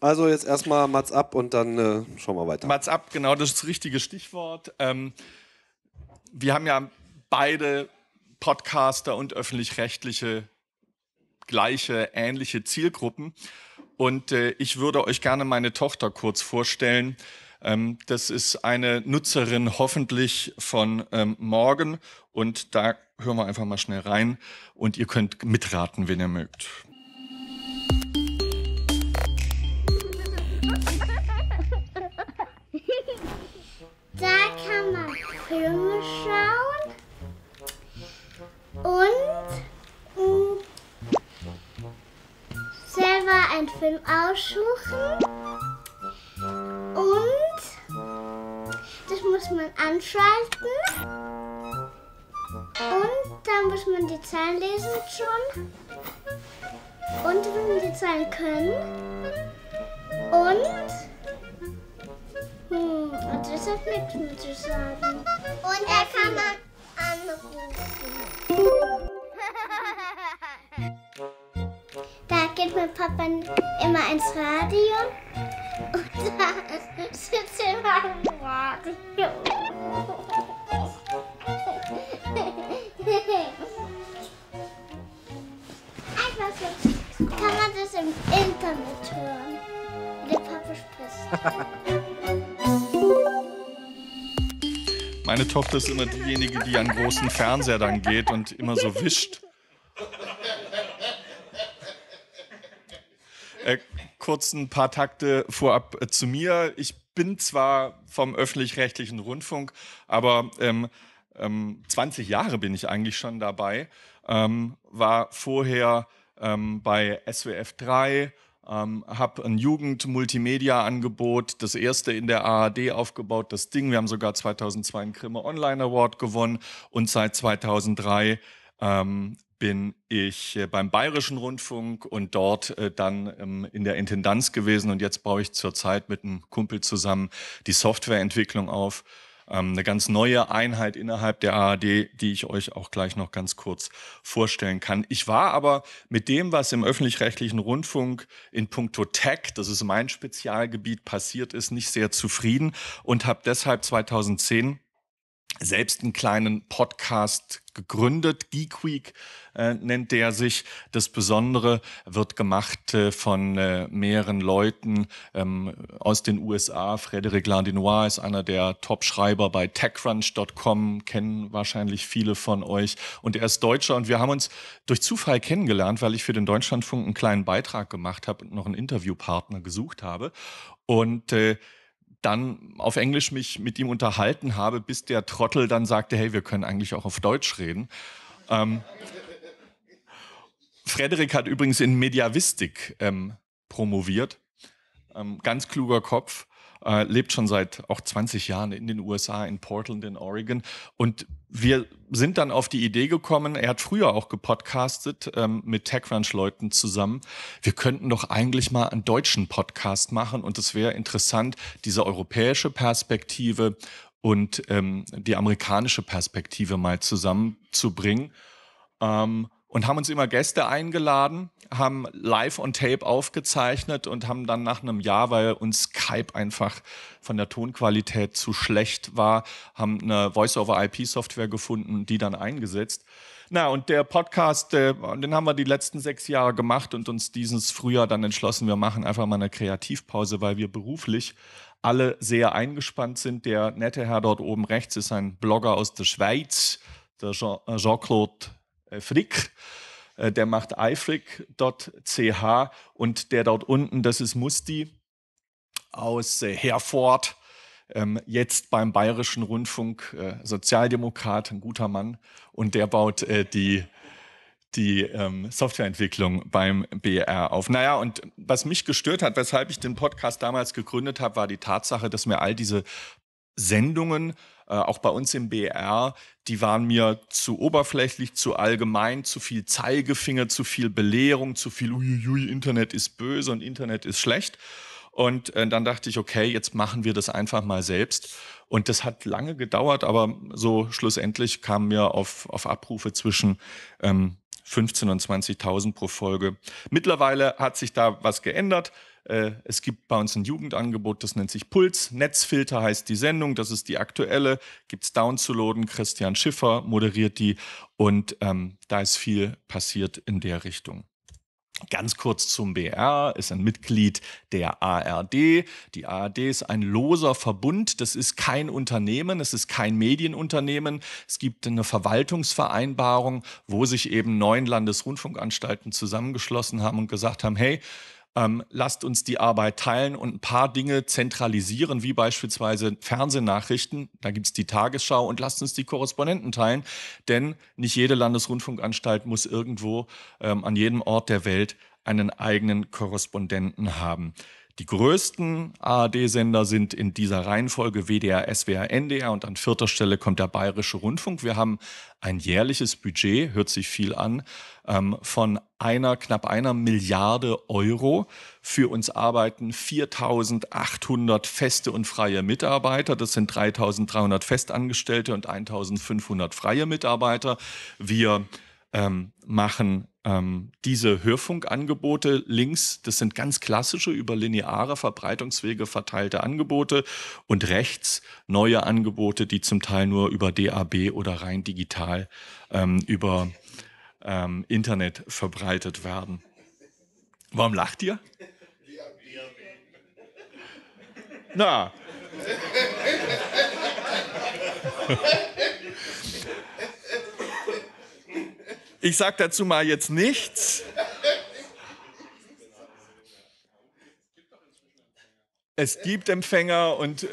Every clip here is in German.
Also jetzt erstmal Mats ab und dann äh, schauen wir weiter. Mats ab, genau, das ist das richtige Stichwort. Ähm, wir haben ja beide Podcaster und öffentlich-rechtliche gleiche, ähnliche Zielgruppen. Und äh, ich würde euch gerne meine Tochter kurz vorstellen. Ähm, das ist eine Nutzerin hoffentlich von ähm, morgen. Und da hören wir einfach mal schnell rein. Und ihr könnt mitraten, wenn ihr mögt. Da kann man Filme schauen und mm, selber einen Film aussuchen und das muss man anschalten und dann muss man die Zahlen lesen schon und wenn man die Zahlen können und hm, und das hat nichts mehr zu sagen. Und er kann man anrufen. mit Papa immer ins Radio und da sitzt immer im Radio. Einfach kann man das im Internet hören, wie der Papa spricht. Meine Tochter ist immer diejenige, die an großen Fernseher dann geht und immer so wischt. kurz ein paar Takte vorab äh, zu mir. Ich bin zwar vom öffentlich-rechtlichen Rundfunk, aber ähm, ähm, 20 Jahre bin ich eigentlich schon dabei. Ähm, war vorher ähm, bei SWF 3, ähm, habe ein Jugend-Multimedia-Angebot, das erste in der ARD aufgebaut, das Ding. Wir haben sogar 2002 einen Krimme Online Award gewonnen und seit 2003 ähm, bin ich äh, beim Bayerischen Rundfunk und dort äh, dann ähm, in der Intendanz gewesen. Und jetzt baue ich zurzeit mit einem Kumpel zusammen die Softwareentwicklung auf. Ähm, eine ganz neue Einheit innerhalb der ARD, die ich euch auch gleich noch ganz kurz vorstellen kann. Ich war aber mit dem, was im öffentlich-rechtlichen Rundfunk in puncto Tech, das ist mein Spezialgebiet, passiert ist, nicht sehr zufrieden und habe deshalb 2010 selbst einen kleinen Podcast gegründet. Geek Week äh, nennt der sich. Das Besondere wird gemacht äh, von äh, mehreren Leuten ähm, aus den USA. Frédéric Landinois ist einer der Top-Schreiber bei TechCrunch.com, kennen wahrscheinlich viele von euch. Und er ist Deutscher und wir haben uns durch Zufall kennengelernt, weil ich für den Deutschlandfunk einen kleinen Beitrag gemacht habe und noch einen Interviewpartner gesucht habe. Und äh, dann auf Englisch mich mit ihm unterhalten habe, bis der Trottel dann sagte, hey, wir können eigentlich auch auf Deutsch reden. Ähm, Frederik hat übrigens in Mediavistik ähm, promoviert. Ähm, ganz kluger Kopf äh, lebt schon seit auch 20 Jahren in den USA, in Portland, in Oregon. Und wir sind dann auf die Idee gekommen, er hat früher auch gepodcastet ähm, mit TechCrunch-Leuten zusammen. Wir könnten doch eigentlich mal einen deutschen Podcast machen und es wäre interessant, diese europäische Perspektive und ähm, die amerikanische Perspektive mal zusammenzubringen. Ähm, und haben uns immer Gäste eingeladen, haben live on tape aufgezeichnet und haben dann nach einem Jahr, weil uns Skype einfach von der Tonqualität zu schlecht war, haben eine Voice-over-IP-Software gefunden, die dann eingesetzt. Na, und der Podcast, äh, den haben wir die letzten sechs Jahre gemacht und uns dieses Frühjahr dann entschlossen, wir machen einfach mal eine Kreativpause, weil wir beruflich alle sehr eingespannt sind. Der nette Herr dort oben rechts ist ein Blogger aus der Schweiz, der Jean-Claude äh, Frick, äh, der macht ifrick.ch und der dort unten, das ist Musti aus äh, Herford, ähm, jetzt beim Bayerischen Rundfunk Sozialdemokrat, ein guter Mann, und der baut die, die ähm, Softwareentwicklung beim BR auf. Naja, und was mich gestört hat, weshalb ich den Podcast damals gegründet habe, war die Tatsache, dass mir all diese Sendungen, äh, auch bei uns im BR, die waren mir zu oberflächlich, zu allgemein, zu viel Zeigefinger, zu viel Belehrung, zu viel Uiuiui, Internet ist böse und Internet ist schlecht. Und äh, dann dachte ich, okay, jetzt machen wir das einfach mal selbst. Und das hat lange gedauert, aber so schlussendlich kamen mir auf, auf Abrufe zwischen ähm, 15.000 und 20.000 pro Folge. Mittlerweile hat sich da was geändert. Äh, es gibt bei uns ein Jugendangebot, das nennt sich Puls. Netzfilter heißt die Sendung, das ist die aktuelle. Gibt es downzuladen. Christian Schiffer moderiert die und ähm, da ist viel passiert in der Richtung. Ganz kurz zum BR, ist ein Mitglied der ARD. Die ARD ist ein loser Verbund, das ist kein Unternehmen, es ist kein Medienunternehmen. Es gibt eine Verwaltungsvereinbarung, wo sich eben neun Landesrundfunkanstalten zusammengeschlossen haben und gesagt haben, hey, ähm, lasst uns die Arbeit teilen und ein paar Dinge zentralisieren, wie beispielsweise Fernsehnachrichten, da gibt es die Tagesschau und lasst uns die Korrespondenten teilen, denn nicht jede Landesrundfunkanstalt muss irgendwo ähm, an jedem Ort der Welt einen eigenen Korrespondenten haben. Die größten ARD-Sender sind in dieser Reihenfolge WDR, SWR, NDR und an vierter Stelle kommt der Bayerische Rundfunk. Wir haben ein jährliches Budget, hört sich viel an, ähm, von einer, knapp einer Milliarde Euro. Für uns arbeiten 4800 feste und freie Mitarbeiter. Das sind 3300 Festangestellte und 1500 freie Mitarbeiter. Wir ähm, machen ähm, diese Hörfunkangebote links, das sind ganz klassische über lineare Verbreitungswege verteilte Angebote und rechts neue Angebote, die zum Teil nur über DAB oder rein digital ähm, über ähm, Internet verbreitet werden. Warum lacht ihr? Na. Ich sage dazu mal jetzt nichts. Es gibt Empfänger und äh,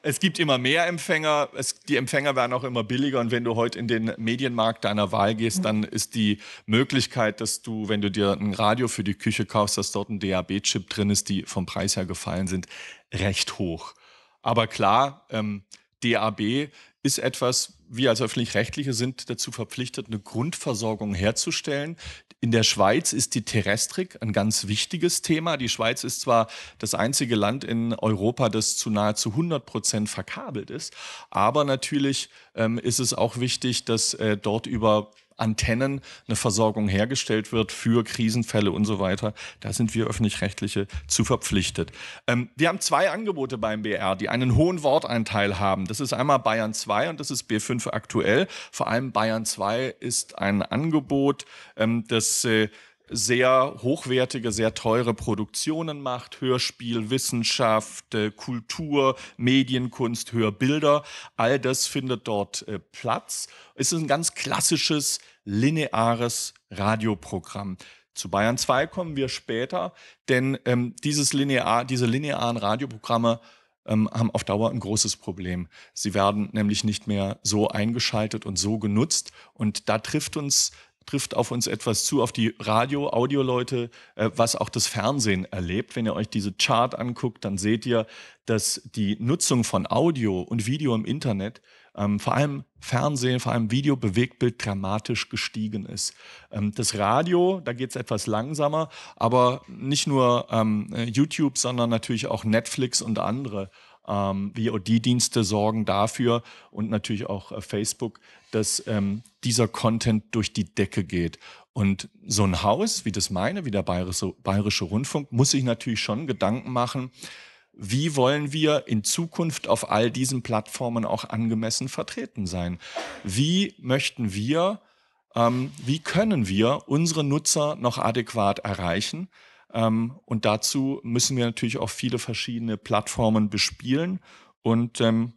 es gibt immer mehr Empfänger. Es, die Empfänger werden auch immer billiger. Und wenn du heute in den Medienmarkt deiner Wahl gehst, dann ist die Möglichkeit, dass du, wenn du dir ein Radio für die Küche kaufst, dass dort ein DAB-Chip drin ist, die vom Preis her gefallen sind, recht hoch. Aber klar, ähm, DAB ist etwas, wir als öffentlich-rechtliche sind dazu verpflichtet, eine Grundversorgung herzustellen. In der Schweiz ist die Terrestrik ein ganz wichtiges Thema. Die Schweiz ist zwar das einzige Land in Europa, das zu nahezu 100 Prozent verkabelt ist, aber natürlich ähm, ist es auch wichtig, dass äh, dort über Antennen eine Versorgung hergestellt wird für Krisenfälle und so weiter. Da sind wir öffentlich-rechtliche zu verpflichtet. Ähm, wir haben zwei Angebote beim BR, die einen hohen Worteinteil haben. Das ist einmal Bayern 2 und das ist B5 aktuell. Vor allem Bayern 2 ist ein Angebot, ähm, das äh, sehr hochwertige, sehr teure Produktionen macht, Hörspiel, Wissenschaft, äh, Kultur, Medienkunst, Hörbilder, all das findet dort äh, Platz. Es ist ein ganz klassisches, lineares Radioprogramm. Zu Bayern 2 kommen wir später, denn ähm, dieses linear, diese linearen Radioprogramme ähm, haben auf Dauer ein großes Problem. Sie werden nämlich nicht mehr so eingeschaltet und so genutzt. Und da trifft uns trifft auf uns etwas zu, auf die Radio-, Audio-Leute, äh, was auch das Fernsehen erlebt. Wenn ihr euch diese Chart anguckt, dann seht ihr, dass die Nutzung von Audio und Video im Internet, ähm, vor allem Fernsehen, vor allem Video, Bewegtbild dramatisch gestiegen ist. Ähm, das Radio, da geht es etwas langsamer, aber nicht nur ähm, äh, YouTube, sondern natürlich auch Netflix und andere ähm, VOD-Dienste sorgen dafür und natürlich auch äh, Facebook, dass ähm, dieser Content durch die Decke geht. Und so ein Haus wie das meine, wie der Bayerische, Bayerische Rundfunk, muss sich natürlich schon Gedanken machen, wie wollen wir in Zukunft auf all diesen Plattformen auch angemessen vertreten sein? Wie möchten wir, ähm, wie können wir unsere Nutzer noch adäquat erreichen? Ähm, und dazu müssen wir natürlich auch viele verschiedene Plattformen bespielen. Und ähm,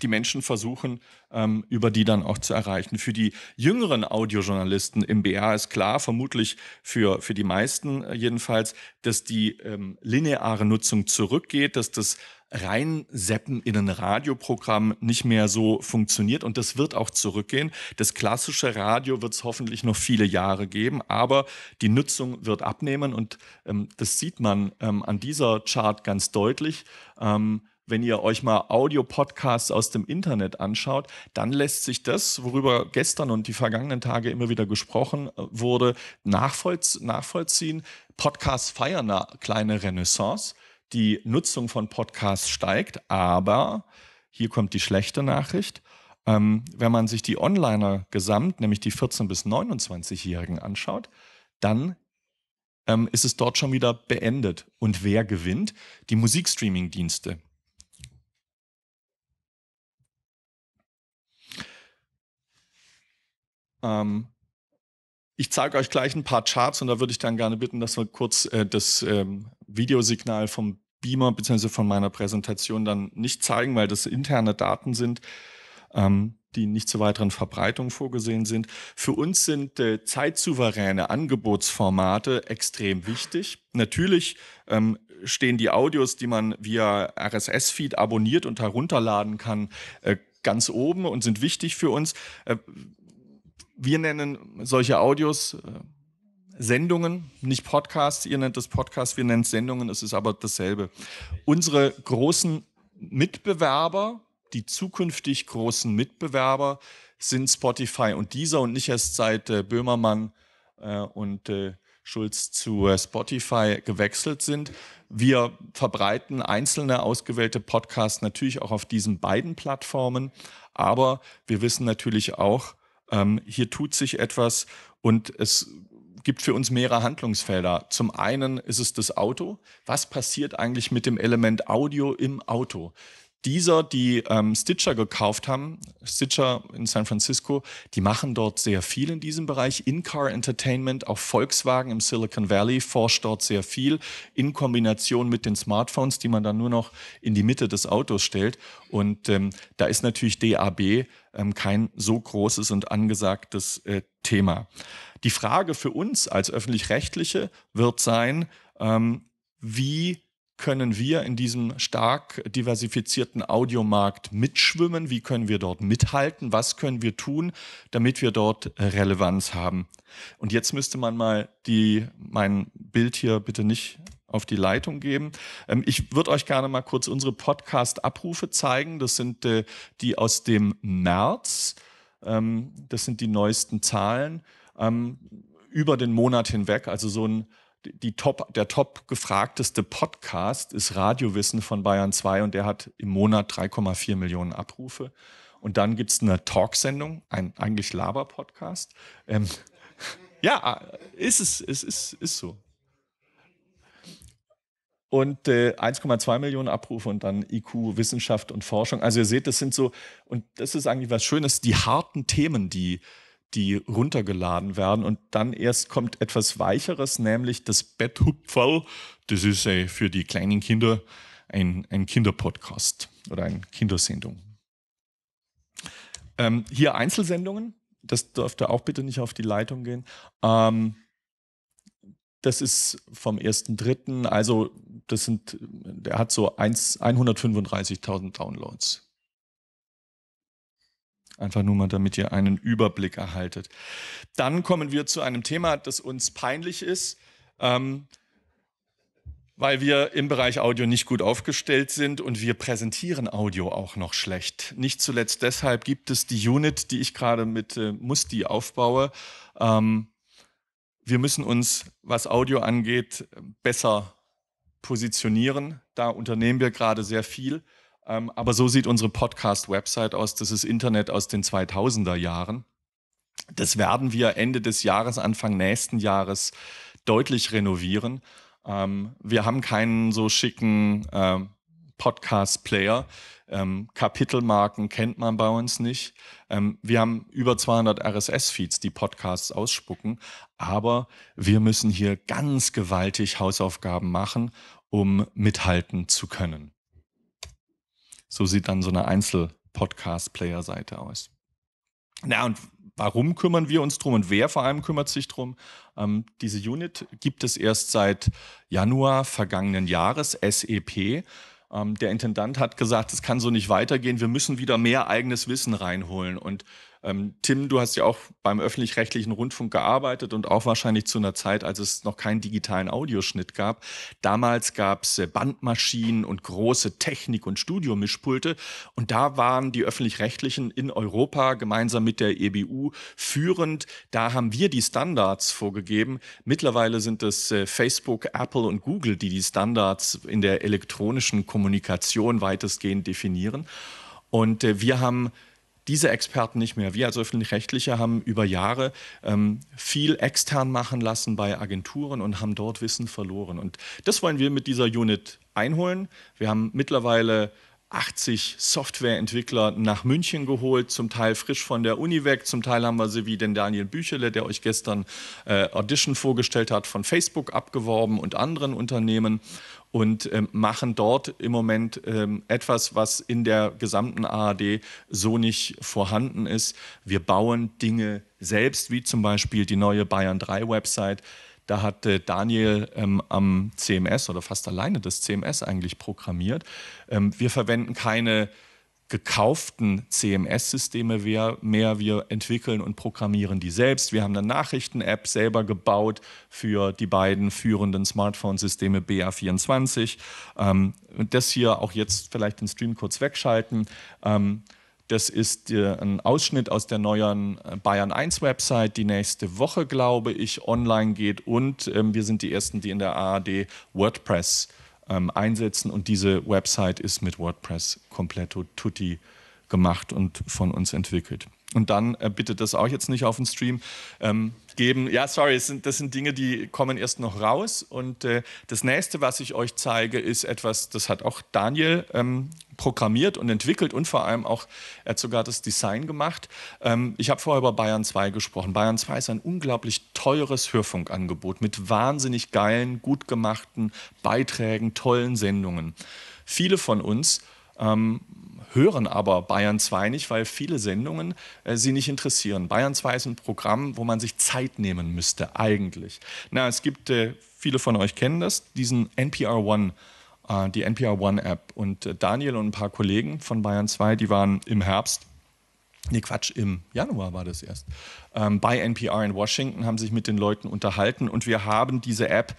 die Menschen versuchen, ähm, über die dann auch zu erreichen. Für die jüngeren Audiojournalisten im BA ist klar, vermutlich für, für die meisten äh, jedenfalls, dass die ähm, lineare Nutzung zurückgeht, dass das reinseppen in ein Radioprogramm nicht mehr so funktioniert und das wird auch zurückgehen. Das klassische Radio wird es hoffentlich noch viele Jahre geben, aber die Nutzung wird abnehmen und ähm, das sieht man ähm, an dieser Chart ganz deutlich. Ähm, wenn ihr euch mal Audio-Podcasts aus dem Internet anschaut, dann lässt sich das, worüber gestern und die vergangenen Tage immer wieder gesprochen äh, wurde, nachvollziehen. Podcasts feiern eine kleine Renaissance. Die Nutzung von Podcasts steigt, aber hier kommt die schlechte Nachricht. Ähm, wenn man sich die Onliner gesamt, nämlich die 14- bis 29-Jährigen anschaut, dann ähm, ist es dort schon wieder beendet. Und wer gewinnt? Die Musikstreaming-Dienste. Ähm, ich zeige euch gleich ein paar Charts und da würde ich dann gerne bitten, dass wir kurz äh, das ähm, Videosignal vom Beamer bzw. von meiner Präsentation dann nicht zeigen, weil das interne Daten sind, ähm, die nicht zur weiteren Verbreitung vorgesehen sind. Für uns sind äh, zeitsouveräne Angebotsformate extrem wichtig. Natürlich ähm, stehen die Audios, die man via RSS-Feed abonniert und herunterladen kann, äh, ganz oben und sind wichtig für uns. Äh, wir nennen solche Audios äh, Sendungen, nicht Podcasts. Ihr nennt es Podcasts, wir nennen es Sendungen. Es ist aber dasselbe. Unsere großen Mitbewerber, die zukünftig großen Mitbewerber, sind Spotify und dieser und nicht erst seit äh, Böhmermann äh, und äh, Schulz zu äh, Spotify gewechselt sind. Wir verbreiten einzelne ausgewählte Podcasts natürlich auch auf diesen beiden Plattformen, aber wir wissen natürlich auch, ähm, hier tut sich etwas und es gibt für uns mehrere Handlungsfelder. Zum einen ist es das Auto. Was passiert eigentlich mit dem Element Audio im Auto? dieser, die ähm, Stitcher gekauft haben, Stitcher in San Francisco, die machen dort sehr viel in diesem Bereich. In-Car Entertainment, auch Volkswagen im Silicon Valley forscht dort sehr viel in Kombination mit den Smartphones, die man dann nur noch in die Mitte des Autos stellt. Und ähm, da ist natürlich DAB ähm, kein so großes und angesagtes äh, Thema. Die Frage für uns als öffentlich-rechtliche wird sein, ähm, wie können wir in diesem stark diversifizierten Audiomarkt mitschwimmen? Wie können wir dort mithalten? Was können wir tun, damit wir dort Relevanz haben? Und jetzt müsste man mal die, mein Bild hier bitte nicht auf die Leitung geben. Ähm, ich würde euch gerne mal kurz unsere Podcast-Abrufe zeigen. Das sind äh, die aus dem März. Ähm, das sind die neuesten Zahlen ähm, über den Monat hinweg. Also so ein die Top, der top gefragteste Podcast ist Radiowissen von Bayern 2 und der hat im Monat 3,4 Millionen Abrufe. Und dann gibt es eine Talksendung, ein eigentlich Laber-Podcast. Ähm, ja, ist es, es ist, ist so. Und äh, 1,2 Millionen Abrufe und dann IQ, Wissenschaft und Forschung. Also ihr seht, das sind so, und das ist eigentlich was Schönes, die harten Themen, die, die runtergeladen werden. Und dann erst kommt etwas Weicheres, nämlich das Betthupferl. Das ist äh, für die kleinen Kinder ein, ein Kinderpodcast oder eine Kindersendung. Ähm, hier Einzelsendungen. Das dürfte auch bitte nicht auf die Leitung gehen. Ähm, das ist vom 1.3., also das sind, der hat so 135.000 Downloads. Einfach nur mal, damit ihr einen Überblick erhaltet. Dann kommen wir zu einem Thema, das uns peinlich ist. Ähm, weil wir im Bereich Audio nicht gut aufgestellt sind und wir präsentieren Audio auch noch schlecht. Nicht zuletzt deshalb gibt es die Unit, die ich gerade mit äh, Musti aufbaue. Ähm, wir müssen uns, was Audio angeht, besser positionieren. Da unternehmen wir gerade sehr viel. Ähm, aber so sieht unsere Podcast-Website aus. Das ist Internet aus den 2000er Jahren. Das werden wir Ende des Jahres, Anfang nächsten Jahres deutlich renovieren. Ähm, wir haben keinen so schicken ähm, Podcast-Player. Ähm, Kapitelmarken kennt man bei uns nicht. Ähm, wir haben über 200 RSS-Feeds, die Podcasts ausspucken. Aber wir müssen hier ganz gewaltig Hausaufgaben machen, um mithalten zu können. So sieht dann so eine Einzel-Podcast-Player-Seite aus. Na, und warum kümmern wir uns drum und wer vor allem kümmert sich drum? Ähm, diese Unit gibt es erst seit Januar vergangenen Jahres, SEP. Ähm, der Intendant hat gesagt, es kann so nicht weitergehen, wir müssen wieder mehr eigenes Wissen reinholen. Und ähm, Tim, du hast ja auch beim öffentlich-rechtlichen Rundfunk gearbeitet und auch wahrscheinlich zu einer Zeit, als es noch keinen digitalen Audioschnitt gab. Damals gab es äh, Bandmaschinen und große Technik- und Studiomischpulte. Und da waren die öffentlich-rechtlichen in Europa gemeinsam mit der EBU führend. Da haben wir die Standards vorgegeben. Mittlerweile sind es äh, Facebook, Apple und Google, die die Standards in der elektronischen Kommunikation weitestgehend definieren. Und äh, wir haben diese Experten nicht mehr. Wir als Öffentlich-Rechtliche haben über Jahre ähm, viel extern machen lassen bei Agenturen und haben dort Wissen verloren. Und das wollen wir mit dieser Unit einholen. Wir haben mittlerweile 80 Softwareentwickler nach München geholt, zum Teil frisch von der Uni weg, zum Teil haben wir sie wie den Daniel Büchele, der euch gestern äh, Audition vorgestellt hat, von Facebook abgeworben und anderen Unternehmen und ähm, machen dort im Moment ähm, etwas, was in der gesamten ARD so nicht vorhanden ist. Wir bauen Dinge selbst, wie zum Beispiel die neue Bayern 3 Website. Da hat äh, Daniel ähm, am CMS oder fast alleine das CMS eigentlich programmiert. Ähm, wir verwenden keine gekauften CMS-Systeme mehr. Wir entwickeln und programmieren die selbst. Wir haben eine Nachrichten-App selber gebaut für die beiden führenden Smartphone-Systeme BA24. Ähm, und das hier auch jetzt vielleicht den Stream kurz wegschalten. Ähm, das ist äh, ein Ausschnitt aus der neuen äh, Bayern 1 Website, die nächste Woche, glaube ich, online geht. Und ähm, wir sind die Ersten, die in der ARD WordPress äh, ähm, einsetzen. Und diese Website ist mit WordPress komplett tutti gemacht und von uns entwickelt. Und dann äh, bitte das auch jetzt nicht auf den Stream ähm, geben. Ja, sorry, das sind, das sind, Dinge, die kommen erst noch raus. Und äh, das nächste, was ich euch zeige, ist etwas, das hat auch Daniel ähm, programmiert und entwickelt und vor allem auch, er hat sogar das Design gemacht. Ähm, ich habe vorher über Bayern 2 gesprochen. Bayern 2 ist ein unglaublich teures Hörfunkangebot mit wahnsinnig geilen, gut gemachten Beiträgen, tollen Sendungen. Viele von uns ähm, hören aber Bayern 2 nicht, weil viele Sendungen äh, sie nicht interessieren. Bayern 2 ist ein Programm, wo man sich Zeit nehmen müsste eigentlich. Na, es gibt, äh, viele von euch kennen das, diesen NPR One, äh, die NPR One App. Und äh, Daniel und ein paar Kollegen von Bayern 2, die waren im Herbst Nee, Quatsch, im Januar war das erst. Ähm, bei NPR in Washington haben sich mit den Leuten unterhalten und wir haben diese App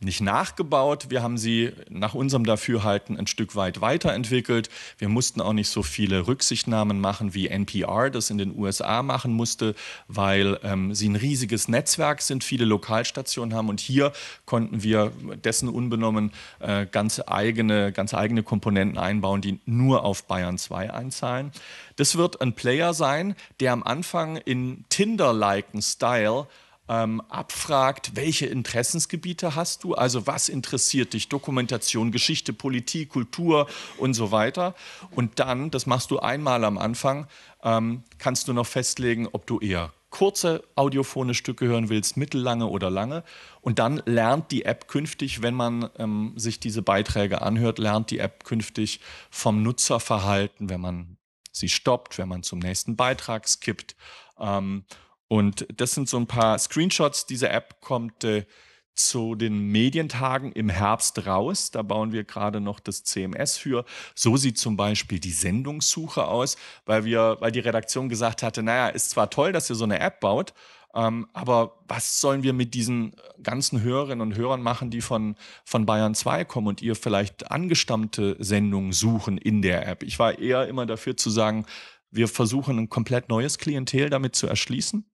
nicht nachgebaut. Wir haben sie nach unserem Dafürhalten ein Stück weit weiterentwickelt. Wir mussten auch nicht so viele Rücksichtnahmen machen, wie NPR das in den USA machen musste, weil ähm, sie ein riesiges Netzwerk sind, viele Lokalstationen haben und hier konnten wir dessen unbenommen äh, ganz, eigene, ganz eigene Komponenten einbauen, die nur auf Bayern 2 einzahlen. Das wird ein Player sein, der am Anfang in Tinder-liken Style ähm, abfragt, welche Interessensgebiete hast du, also was interessiert dich, Dokumentation, Geschichte, Politik, Kultur und so weiter. Und dann, das machst du einmal am Anfang, ähm, kannst du noch festlegen, ob du eher kurze audiophone Stücke hören willst, mittellange oder lange. Und dann lernt die App künftig, wenn man ähm, sich diese Beiträge anhört, lernt die App künftig vom Nutzerverhalten, wenn man sie stoppt, wenn man zum nächsten Beitrag skippt. Ähm, und das sind so ein paar Screenshots. Diese App kommt äh, zu den Medientagen im Herbst raus. Da bauen wir gerade noch das CMS für. So sieht zum Beispiel die Sendungssuche aus, weil wir, weil die Redaktion gesagt hatte, naja, ist zwar toll, dass ihr so eine App baut, ähm, aber was sollen wir mit diesen ganzen Hörerinnen und Hörern machen, die von, von Bayern 2 kommen und ihr vielleicht angestammte Sendungen suchen in der App? Ich war eher immer dafür zu sagen, wir versuchen ein komplett neues Klientel damit zu erschließen.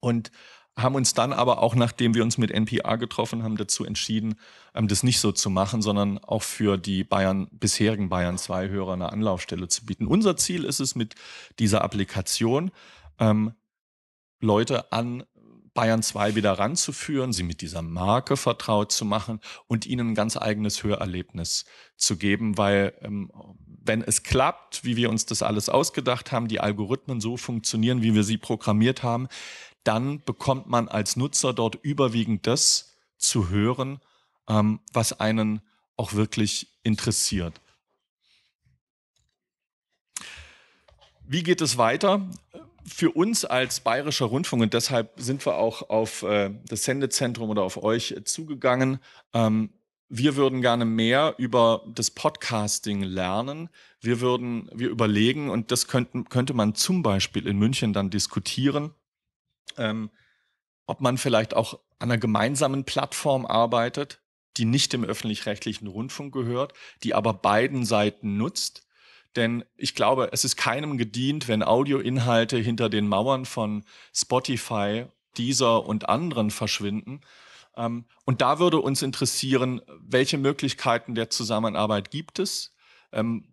Und haben uns dann aber auch, nachdem wir uns mit NPA getroffen haben, dazu entschieden, ähm, das nicht so zu machen, sondern auch für die Bayern, bisherigen Bayern 2 Hörer eine Anlaufstelle zu bieten. Unser Ziel ist es mit dieser Applikation, ähm, Leute an Bayern 2 wieder ranzuführen, sie mit dieser Marke vertraut zu machen und ihnen ein ganz eigenes Hörerlebnis zu geben, weil ähm, wenn es klappt, wie wir uns das alles ausgedacht haben, die Algorithmen so funktionieren, wie wir sie programmiert haben, dann bekommt man als Nutzer dort überwiegend das zu hören, ähm, was einen auch wirklich interessiert. Wie geht es weiter? Für uns als Bayerischer Rundfunk, und deshalb sind wir auch auf äh, das Sendezentrum oder auf euch zugegangen, ähm, wir würden gerne mehr über das Podcasting lernen. Wir würden, wir überlegen, und das könnten, könnte man zum Beispiel in München dann diskutieren, ähm, ob man vielleicht auch an einer gemeinsamen Plattform arbeitet, die nicht dem öffentlich-rechtlichen Rundfunk gehört, die aber beiden Seiten nutzt. Denn ich glaube, es ist keinem gedient, wenn Audioinhalte hinter den Mauern von Spotify, dieser und anderen verschwinden. Ähm, und da würde uns interessieren, welche Möglichkeiten der Zusammenarbeit gibt es? Ähm,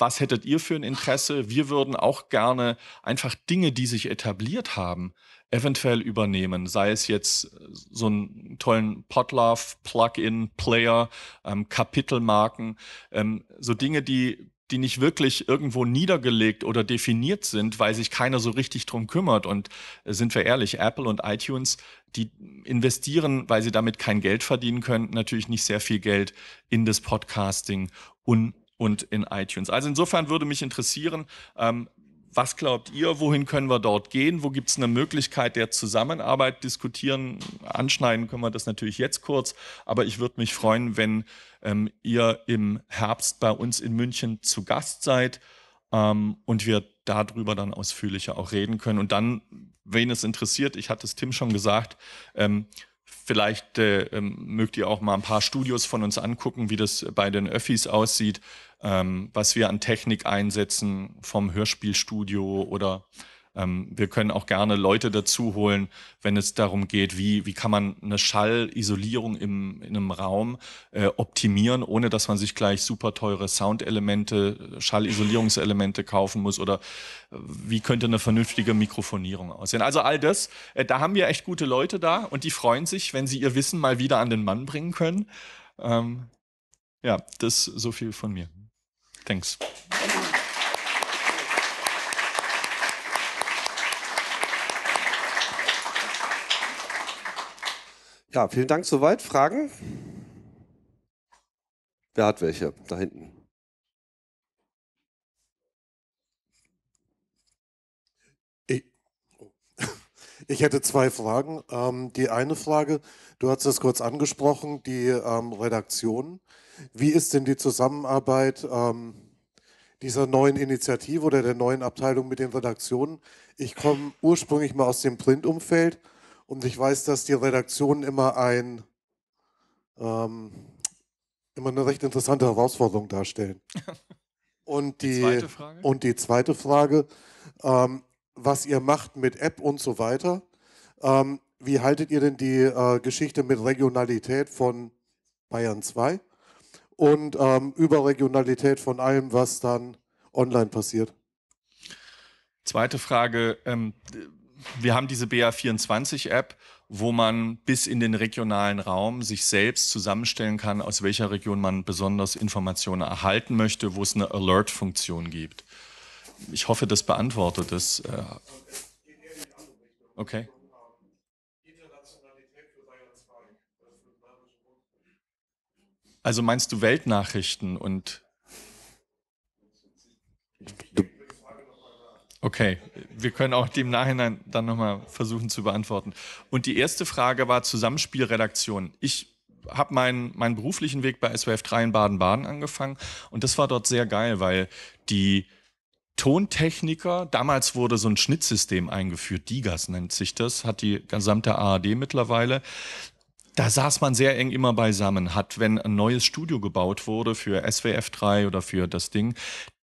was hättet ihr für ein Interesse? Wir würden auch gerne einfach Dinge, die sich etabliert haben, eventuell übernehmen. Sei es jetzt äh, so einen tollen potlove Plugin, Player, ähm, Kapitelmarken, ähm, so Dinge, die die nicht wirklich irgendwo niedergelegt oder definiert sind, weil sich keiner so richtig drum kümmert. Und äh, sind wir ehrlich, Apple und iTunes, die investieren, weil sie damit kein Geld verdienen können, natürlich nicht sehr viel Geld in das Podcasting und und in iTunes. Also insofern würde mich interessieren, ähm, was glaubt ihr, wohin können wir dort gehen? Wo gibt es eine Möglichkeit der Zusammenarbeit diskutieren? Anschneiden können wir das natürlich jetzt kurz, aber ich würde mich freuen, wenn ähm, ihr im Herbst bei uns in München zu Gast seid ähm, und wir darüber dann ausführlicher auch reden können. Und dann, wen es interessiert, ich hatte es Tim schon gesagt, ähm, Vielleicht äh, ähm, mögt ihr auch mal ein paar Studios von uns angucken, wie das bei den Öffis aussieht, ähm, was wir an Technik einsetzen vom Hörspielstudio oder ähm, wir können auch gerne Leute dazu holen, wenn es darum geht, wie, wie kann man eine Schallisolierung im, in einem Raum äh, optimieren, ohne dass man sich gleich super teure Soundelemente, Schallisolierungselemente kaufen muss oder äh, wie könnte eine vernünftige Mikrofonierung aussehen. Also all das, äh, da haben wir echt gute Leute da und die freuen sich, wenn sie ihr Wissen mal wieder an den Mann bringen können. Ähm, ja, das so viel von mir. Thanks. Ja, vielen Dank soweit. Fragen? Wer hat welche? Da hinten. Ich hätte zwei Fragen. Ähm, die eine Frage, du hast es kurz angesprochen, die ähm, Redaktion. Wie ist denn die Zusammenarbeit ähm, dieser neuen Initiative oder der neuen Abteilung mit den Redaktionen? Ich komme ursprünglich mal aus dem Print-Umfeld und ich weiß, dass die Redaktion immer ein ähm, immer eine recht interessante Herausforderung darstellen. Und die, die zweite Frage, und die zweite Frage ähm, was ihr macht mit App und so weiter. Ähm, wie haltet ihr denn die äh, Geschichte mit Regionalität von Bayern 2 und ähm, Überregionalität von allem, was dann online passiert? Zweite Frage. Ähm, wir haben diese BA24-App, wo man bis in den regionalen Raum sich selbst zusammenstellen kann, aus welcher Region man besonders Informationen erhalten möchte, wo es eine Alert-Funktion gibt. Ich hoffe, das beantwortet es. Äh, okay. Also meinst du Weltnachrichten und... Du Okay, wir können auch dem Nachhinein dann nochmal versuchen zu beantworten. Und die erste Frage war Zusammenspielredaktion. Ich habe meinen, meinen beruflichen Weg bei SWF 3 in Baden-Baden angefangen und das war dort sehr geil, weil die Tontechniker, damals wurde so ein Schnittsystem eingeführt, Digas nennt sich das, hat die gesamte ARD mittlerweile. Da saß man sehr eng immer beisammen, hat, wenn ein neues Studio gebaut wurde für SWF 3 oder für das Ding,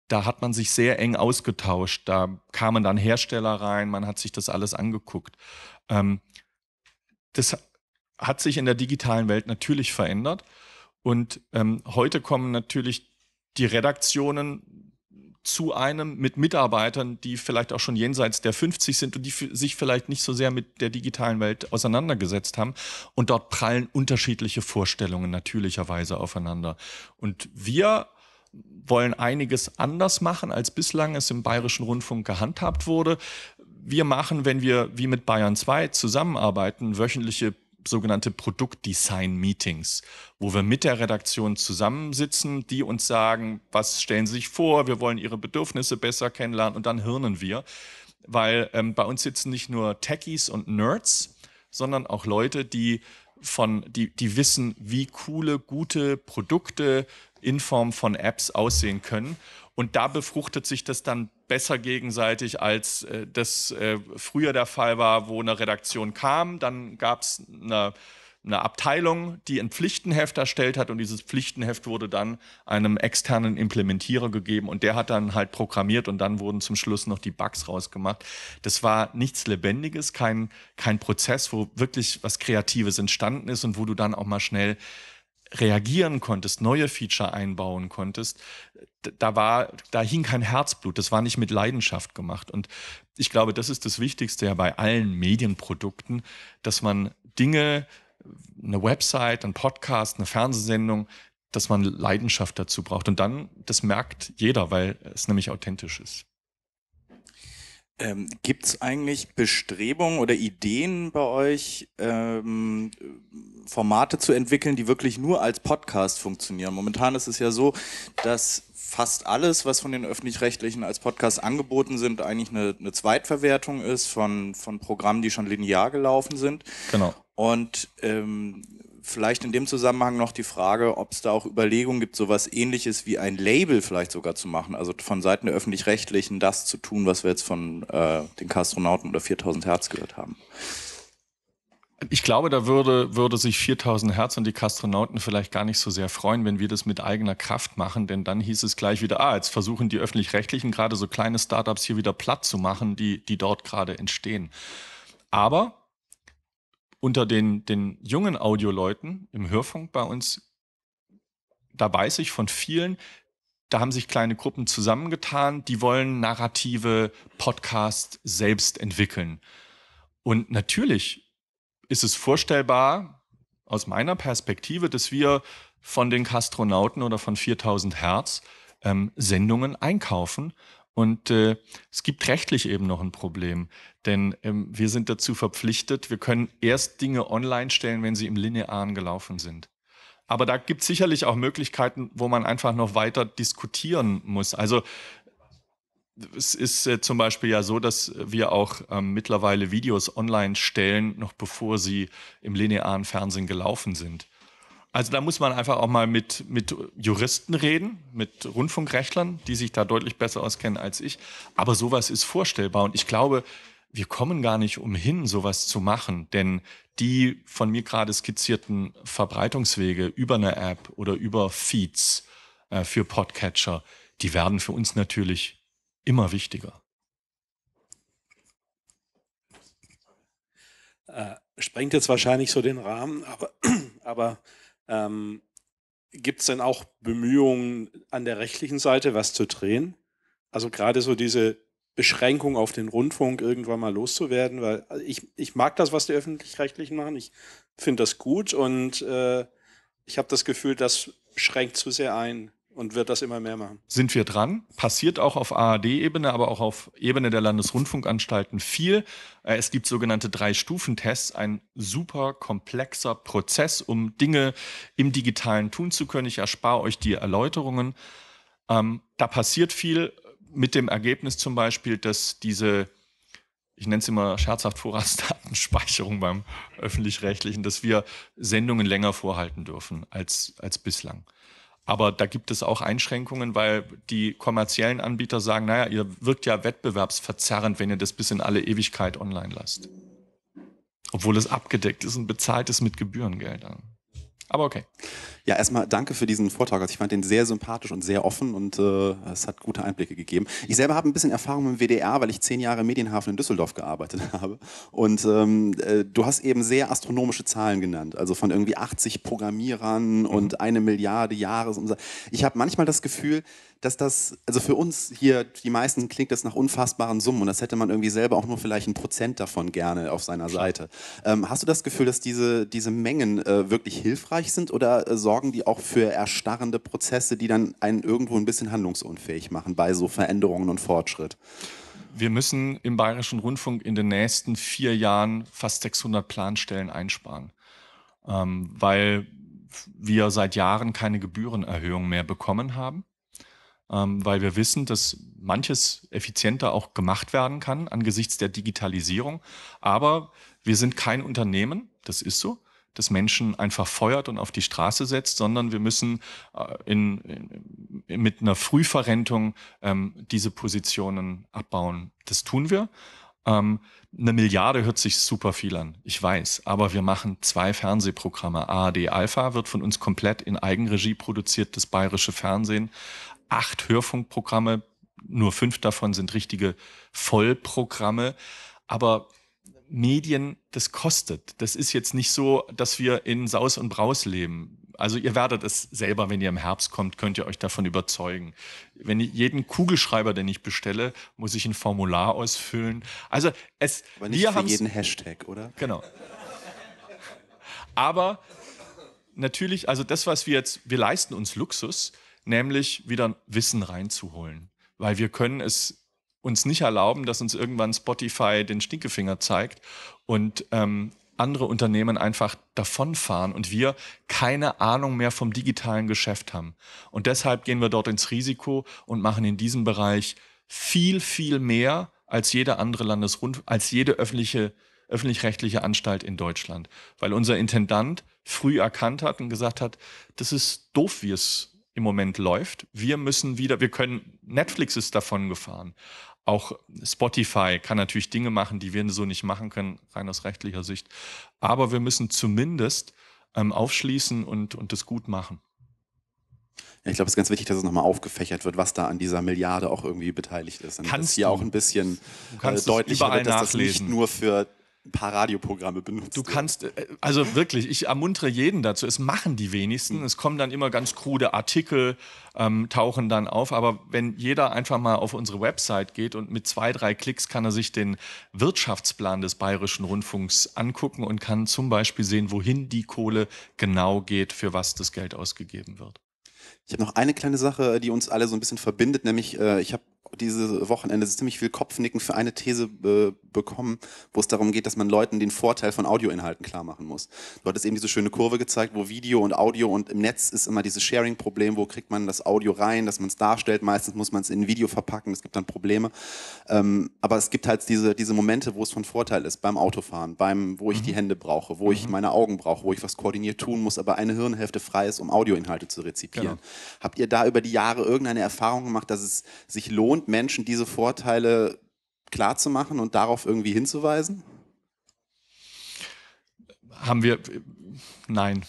da hat man sich sehr eng ausgetauscht. Da kamen dann Hersteller rein, man hat sich das alles angeguckt. Ähm, das hat sich in der digitalen Welt natürlich verändert. Und ähm, heute kommen natürlich die Redaktionen zu einem mit Mitarbeitern, die vielleicht auch schon jenseits der 50 sind und die sich vielleicht nicht so sehr mit der digitalen Welt auseinandergesetzt haben. Und dort prallen unterschiedliche Vorstellungen natürlicherweise aufeinander. Und wir wollen einiges anders machen, als bislang es im Bayerischen Rundfunk gehandhabt wurde. Wir machen, wenn wir wie mit Bayern 2 zusammenarbeiten, wöchentliche sogenannte Produktdesign-Meetings, wo wir mit der Redaktion zusammensitzen, die uns sagen, was stellen Sie sich vor, wir wollen Ihre Bedürfnisse besser kennenlernen und dann hirnen wir. Weil ähm, bei uns sitzen nicht nur Techies und Nerds, sondern auch Leute, die von, die, die wissen, wie coole, gute Produkte in Form von Apps aussehen können. Und da befruchtet sich das dann besser gegenseitig, als äh, das äh, früher der Fall war, wo eine Redaktion kam, dann gab es eine, eine Abteilung, die ein Pflichtenheft erstellt hat und dieses Pflichtenheft wurde dann einem externen Implementierer gegeben und der hat dann halt programmiert und dann wurden zum Schluss noch die Bugs rausgemacht. Das war nichts Lebendiges, kein, kein Prozess, wo wirklich was Kreatives entstanden ist und wo du dann auch mal schnell reagieren konntest, neue Feature einbauen konntest, da war, da hing kein Herzblut, das war nicht mit Leidenschaft gemacht. Und ich glaube, das ist das Wichtigste ja bei allen Medienprodukten, dass man Dinge, eine Website, ein Podcast, eine Fernsehsendung, dass man Leidenschaft dazu braucht. Und dann, das merkt jeder, weil es nämlich authentisch ist. Ähm, Gibt es eigentlich Bestrebungen oder Ideen bei euch, ähm, Formate zu entwickeln, die wirklich nur als Podcast funktionieren? Momentan ist es ja so, dass fast alles, was von den öffentlich-rechtlichen als Podcast angeboten sind, eigentlich eine, eine Zweitverwertung ist von, von Programmen, die schon linear gelaufen sind. Genau. Und ähm, vielleicht in dem Zusammenhang noch die Frage, ob es da auch Überlegungen gibt, sowas ähnliches wie ein Label vielleicht sogar zu machen, also von Seiten der öffentlich-rechtlichen das zu tun, was wir jetzt von äh, den Kastronauten oder 4000 Hertz gehört haben. Ich glaube, da würde, würde sich 4000 Hertz und die Kastronauten vielleicht gar nicht so sehr freuen, wenn wir das mit eigener Kraft machen, denn dann hieß es gleich wieder, ah, jetzt versuchen die öffentlich-rechtlichen gerade so kleine Startups hier wieder platt zu machen, die, die dort gerade entstehen. Aber unter den, den jungen Audioleuten im Hörfunk bei uns, da weiß ich von vielen, da haben sich kleine Gruppen zusammengetan, die wollen narrative Podcasts selbst entwickeln. Und natürlich ist es vorstellbar, aus meiner Perspektive, dass wir von den Kastronauten oder von 4000 Hertz ähm, Sendungen einkaufen. Und äh, es gibt rechtlich eben noch ein Problem, denn ähm, wir sind dazu verpflichtet, wir können erst Dinge online stellen, wenn sie im linearen gelaufen sind. Aber da gibt es sicherlich auch Möglichkeiten, wo man einfach noch weiter diskutieren muss. Also es ist äh, zum Beispiel ja so, dass wir auch ähm, mittlerweile Videos online stellen, noch bevor sie im linearen Fernsehen gelaufen sind. Also da muss man einfach auch mal mit, mit Juristen reden, mit Rundfunkrechtlern, die sich da deutlich besser auskennen als ich. Aber sowas ist vorstellbar und ich glaube, wir kommen gar nicht umhin, sowas zu machen, denn die von mir gerade skizzierten Verbreitungswege über eine App oder über Feeds äh, für Podcatcher, die werden für uns natürlich immer wichtiger. Äh, sprengt jetzt wahrscheinlich so den Rahmen, aber, aber ähm, gibt es denn auch Bemühungen an der rechtlichen Seite, was zu drehen? Also gerade so diese Beschränkung auf den Rundfunk irgendwann mal loszuwerden, weil also ich, ich mag das, was die öffentlich-rechtlichen machen. Ich finde das gut und äh, ich habe das Gefühl, das schränkt zu sehr ein und wird das immer mehr machen. Sind wir dran? Passiert auch auf ARD-Ebene, aber auch auf Ebene der Landesrundfunkanstalten viel. Äh, es gibt sogenannte Drei-Stufen-Tests, ein super komplexer Prozess, um Dinge im Digitalen tun zu können. Ich erspare euch die Erläuterungen. Ähm, da passiert viel mit dem Ergebnis zum Beispiel, dass diese ich nenne es immer scherzhaft Vorratsdatenspeicherung beim öffentlich-rechtlichen, dass wir Sendungen länger vorhalten dürfen als, als bislang. Aber da gibt es auch Einschränkungen, weil die kommerziellen Anbieter sagen, naja, ihr wirkt ja wettbewerbsverzerrend, wenn ihr das bis in alle Ewigkeit online lasst. Obwohl es abgedeckt ist und bezahlt ist mit Gebührengeldern. Aber okay. Ja, erstmal danke für diesen Vortrag. Also ich fand den sehr sympathisch und sehr offen und äh, es hat gute Einblicke gegeben. Ich selber habe ein bisschen Erfahrung im WDR, weil ich zehn Jahre im Medienhafen in Düsseldorf gearbeitet habe. Und ähm, äh, du hast eben sehr astronomische Zahlen genannt, also von irgendwie 80 Programmierern mhm. und eine Milliarde Jahres. Ich habe manchmal das Gefühl, dass das, also für uns hier, die meisten klingt das nach unfassbaren Summen und das hätte man irgendwie selber auch nur vielleicht ein Prozent davon gerne auf seiner Seite. Ähm, hast du das Gefühl, dass diese, diese Mengen äh, wirklich hilfreich erfolgreich sind oder äh, sorgen die auch für erstarrende Prozesse, die dann einen irgendwo ein bisschen handlungsunfähig machen bei so Veränderungen und Fortschritt? Wir müssen im Bayerischen Rundfunk in den nächsten vier Jahren fast 600 Planstellen einsparen, ähm, weil wir seit Jahren keine Gebührenerhöhung mehr bekommen haben, ähm, weil wir wissen, dass manches effizienter auch gemacht werden kann angesichts der Digitalisierung. Aber wir sind kein Unternehmen, das ist so des Menschen einfach feuert und auf die Straße setzt, sondern wir müssen äh, in, in, mit einer Frühverrentung ähm, diese Positionen abbauen. Das tun wir. Ähm, eine Milliarde hört sich super viel an, ich weiß, aber wir machen zwei Fernsehprogramme. ARD Alpha wird von uns komplett in Eigenregie produziert, das bayerische Fernsehen. Acht Hörfunkprogramme, nur fünf davon sind richtige Vollprogramme. Aber Medien, das kostet. Das ist jetzt nicht so, dass wir in Saus und Braus leben. Also ihr werdet es selber, wenn ihr im Herbst kommt, könnt ihr euch davon überzeugen. Wenn ich jeden Kugelschreiber, den ich bestelle, muss ich ein Formular ausfüllen. Also es, Aber nicht wir für jeden Hashtag, oder? Genau. Aber natürlich, also das, was wir jetzt, wir leisten uns Luxus, nämlich wieder Wissen reinzuholen, weil wir können es uns nicht erlauben, dass uns irgendwann Spotify den Stinkefinger zeigt und ähm, andere Unternehmen einfach davonfahren und wir keine Ahnung mehr vom digitalen Geschäft haben. Und deshalb gehen wir dort ins Risiko und machen in diesem Bereich viel, viel mehr als jede andere Landesrund, als jede öffentliche öffentlich-rechtliche Anstalt in Deutschland, weil unser Intendant früh erkannt hat und gesagt hat, das ist doof, wie es im Moment läuft. Wir müssen wieder, wir können, Netflix ist davon gefahren, auch Spotify kann natürlich Dinge machen, die wir so nicht machen können, rein aus rechtlicher Sicht. Aber wir müssen zumindest ähm, aufschließen und, und das gut machen. Ja, ich glaube, es ist ganz wichtig, dass es nochmal aufgefächert wird, was da an dieser Milliarde auch irgendwie beteiligt ist. Dann kannst hier du hier auch ein bisschen äh, deutlicher dass nachlesen. das nicht nur für ein paar Radioprogramme benutzt. Du kannst, äh, also wirklich, ich ermuntere jeden dazu. Es machen die wenigsten. Hm. Es kommen dann immer ganz krude Artikel, ähm, tauchen dann auf. Aber wenn jeder einfach mal auf unsere Website geht und mit zwei, drei Klicks kann er sich den Wirtschaftsplan des Bayerischen Rundfunks angucken und kann zum Beispiel sehen, wohin die Kohle genau geht, für was das Geld ausgegeben wird. Ich habe noch eine kleine Sache, die uns alle so ein bisschen verbindet, nämlich äh, ich habe dieses Wochenende ziemlich viel Kopfnicken für eine These äh, bekommen, wo es darum geht, dass man Leuten den Vorteil von Audioinhalten klar machen muss. Du hattest eben diese schöne Kurve gezeigt, wo Video und Audio und im Netz ist immer dieses Sharing-Problem, wo kriegt man das Audio rein, dass man es darstellt. Meistens muss man es in ein Video verpacken, es gibt dann Probleme. Ähm, aber es gibt halt diese, diese Momente, wo es von Vorteil ist, beim Autofahren, beim, wo ich mhm. die Hände brauche, wo mhm. ich meine Augen brauche, wo ich was koordiniert tun muss, aber eine Hirnhälfte frei ist, um Audioinhalte zu rezipieren. Genau. Habt ihr da über die Jahre irgendeine Erfahrung gemacht, dass es sich lohnt, und Menschen diese Vorteile klarzumachen und darauf irgendwie hinzuweisen? Haben wir, nein,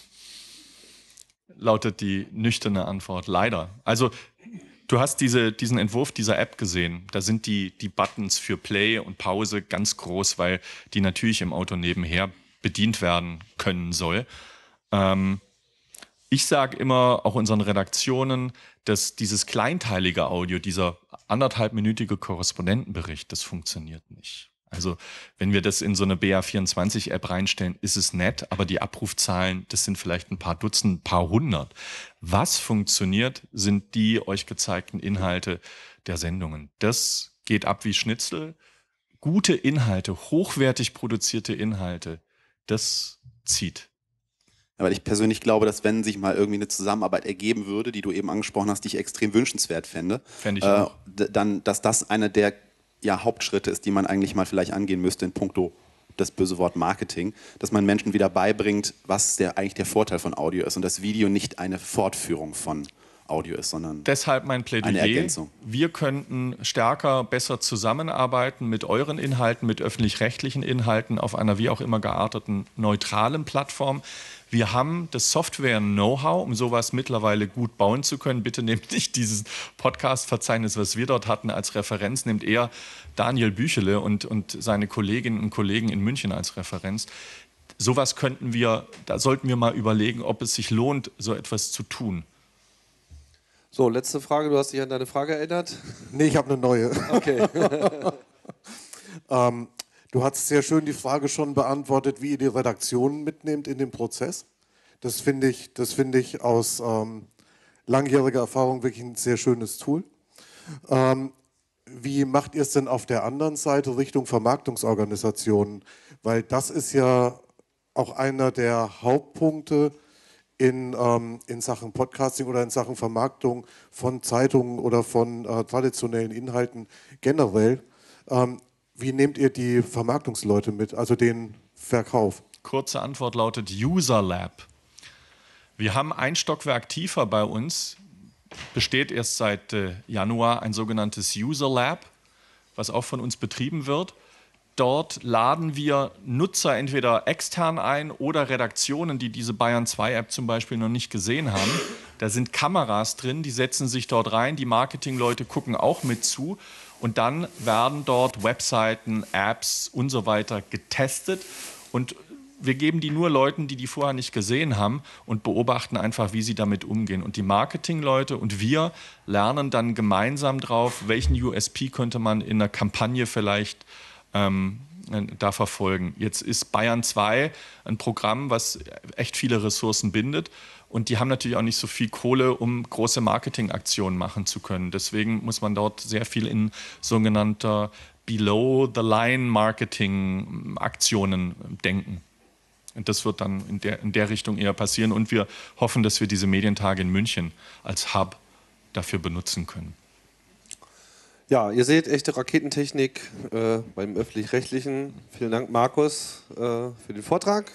lautet die nüchterne Antwort, leider. Also du hast diese, diesen Entwurf dieser App gesehen. Da sind die, die Buttons für Play und Pause ganz groß, weil die natürlich im Auto nebenher bedient werden können soll. Ähm, ich sage immer auch unseren Redaktionen, dass dieses kleinteilige Audio, dieser anderthalbminütige Korrespondentenbericht, das funktioniert nicht. Also wenn wir das in so eine BA24-App reinstellen, ist es nett, aber die Abrufzahlen, das sind vielleicht ein paar Dutzend, ein paar hundert. Was funktioniert, sind die euch gezeigten Inhalte der Sendungen. Das geht ab wie Schnitzel. Gute Inhalte, hochwertig produzierte Inhalte, das zieht. Aber ich persönlich glaube, dass wenn sich mal irgendwie eine Zusammenarbeit ergeben würde, die du eben angesprochen hast, die ich extrem wünschenswert fände, Fänd ich äh, auch. dann, dass das einer der ja, Hauptschritte ist, die man eigentlich mal vielleicht angehen müsste in puncto das böse Wort Marketing, dass man Menschen wieder beibringt, was der, eigentlich der Vorteil von Audio ist und dass Video nicht eine Fortführung von Audio ist, sondern deshalb mein Plädoyer. Eine Ergänzung. Wir könnten stärker, besser zusammenarbeiten mit euren Inhalten, mit öffentlich-rechtlichen Inhalten auf einer wie auch immer gearteten neutralen Plattform. Wir haben das Software-Know-how, um sowas mittlerweile gut bauen zu können. Bitte nehmt nicht dieses Podcast-Verzeichnis, was wir dort hatten, als Referenz. Nehmt eher Daniel Büchele und, und seine Kolleginnen und Kollegen in München als Referenz. Sowas könnten wir, da sollten wir mal überlegen, ob es sich lohnt, so etwas zu tun. So, letzte Frage. Du hast dich an deine Frage erinnert? Nee, ich habe eine neue. Okay. ähm, Du hast sehr schön die Frage schon beantwortet, wie ihr die Redaktion mitnehmt in den Prozess. Das finde ich, das ich aus ähm, langjähriger Erfahrung wirklich ein sehr schönes Tool. Ähm, wie macht ihr es denn auf der anderen Seite Richtung Vermarktungsorganisationen? Weil das ist ja auch einer der Hauptpunkte in, ähm, in Sachen Podcasting oder in Sachen Vermarktung von Zeitungen oder von äh, traditionellen Inhalten generell. Ähm, wie nehmt ihr die Vermarktungsleute mit, also den Verkauf? Kurze Antwort lautet User Lab. Wir haben ein Stockwerk tiefer bei uns, besteht erst seit äh, Januar ein sogenanntes User Lab, was auch von uns betrieben wird. Dort laden wir Nutzer entweder extern ein oder Redaktionen, die diese Bayern 2 App zum Beispiel noch nicht gesehen haben. Da sind Kameras drin, die setzen sich dort rein, die Marketingleute gucken auch mit zu und dann werden dort Webseiten, Apps und so weiter getestet. Und wir geben die nur Leuten, die die vorher nicht gesehen haben und beobachten einfach, wie sie damit umgehen. Und die Marketingleute und wir lernen dann gemeinsam drauf, welchen USP könnte man in einer Kampagne vielleicht ähm, äh, da verfolgen. Jetzt ist Bayern 2 ein Programm, was echt viele Ressourcen bindet. Und die haben natürlich auch nicht so viel Kohle, um große Marketingaktionen machen zu können. Deswegen muss man dort sehr viel in sogenannter Below-the-Line-Marketing-Aktionen denken. Und das wird dann in der, in der Richtung eher passieren. Und wir hoffen, dass wir diese Medientage in München als Hub dafür benutzen können. Ja, ihr seht, echte Raketentechnik äh, beim Öffentlich-Rechtlichen. Vielen Dank, Markus, äh, für den Vortrag.